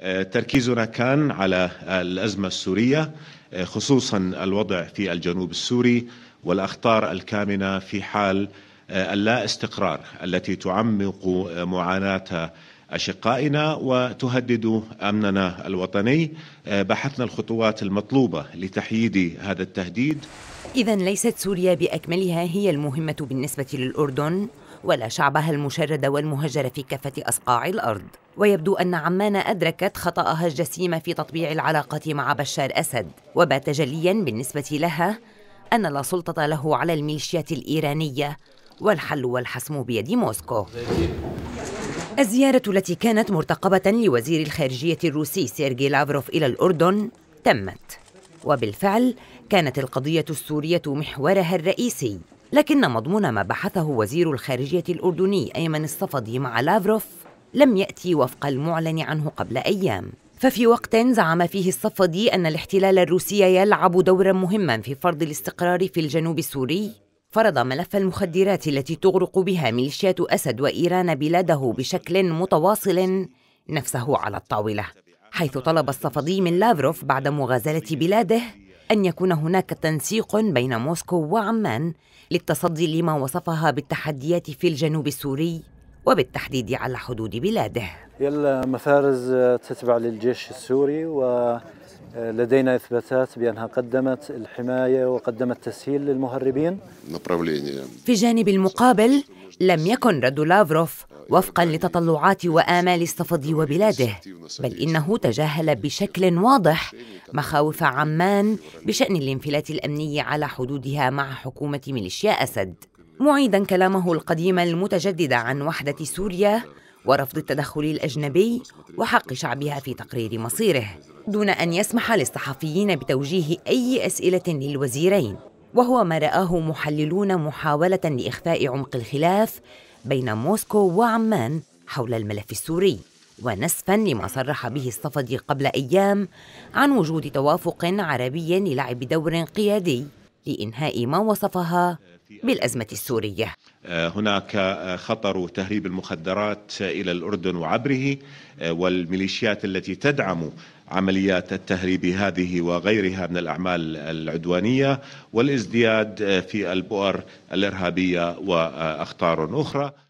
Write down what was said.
آه، تركيزنا كان على الأزمة السورية آه، خصوصا الوضع في الجنوب السوري والأخطار الكامنة في حال آه، اللا استقرار التي تعمق معاناة أشقائنا وتهدد أمننا الوطني بحثنا الخطوات المطلوبة لتحييد هذا التهديد إذا ليست سوريا بأكملها هي المهمة بالنسبة للأردن ولا شعبها المشرد والمهجر في كافة أصقاع الأرض ويبدو أن عمان أدركت خطأها الجسيم في تطبيع العلاقة مع بشار أسد وبات جليا بالنسبة لها أن لا سلطة له على الميليشيات الإيرانية والحل والحسم بيد موسكو الزيارة التي كانت مرتقبة لوزير الخارجية الروسي سيرجي لافروف إلى الأردن تمت وبالفعل كانت القضية السورية محورها الرئيسي لكن مضمون ما بحثه وزير الخارجية الأردني أيمن الصفدي مع لافروف لم يأتي وفق المعلن عنه قبل أيام ففي وقت زعم فيه الصفدي أن الاحتلال الروسي يلعب دورا مهما في فرض الاستقرار في الجنوب السوري فرض ملف المخدرات التي تغرق بها ميليشيات أسد وإيران بلاده بشكل متواصل نفسه على الطاولة حيث طلب الصفدي من لافروف بعد مغازلة بلاده أن يكون هناك تنسيق بين موسكو وعمان للتصدي لما وصفها بالتحديات في الجنوب السوري وبالتحديد على حدود بلاده يلا المفارز تتبع للجيش السوري ولدينا آه، إثباتات بأنها قدمت الحماية وقدمت تسهيل للمهربين في جانب المقابل لم يكن رد لافروف وفقا لتطلعات وآمال الصفد وبلاده بل إنه تجاهل بشكل واضح مخاوف عمان بشأن الانفلات الأمني على حدودها مع حكومة ميليشيا أسد معيدا كلامه القديم المتجدد عن وحدة سوريا ورفض التدخل الأجنبي وحق شعبها في تقرير مصيره دون أن يسمح للصحفيين بتوجيه أي أسئلة للوزيرين وهو ما رآه محللون محاولة لإخفاء عمق الخلاف بين موسكو وعمان حول الملف السوري ونسفا لما صرح به الصفدي قبل أيام عن وجود توافق عربي للعب دور قيادي لإنهاء ما وصفها بالأزمة السورية آه، هناك آه، خطر تهريب المخدرات إلى الأردن وعبره آه، والميليشيات التي تدعم عمليات التهريب هذه وغيرها من الأعمال العدوانية والازدياد في البؤر الإرهابية وأخطار أخرى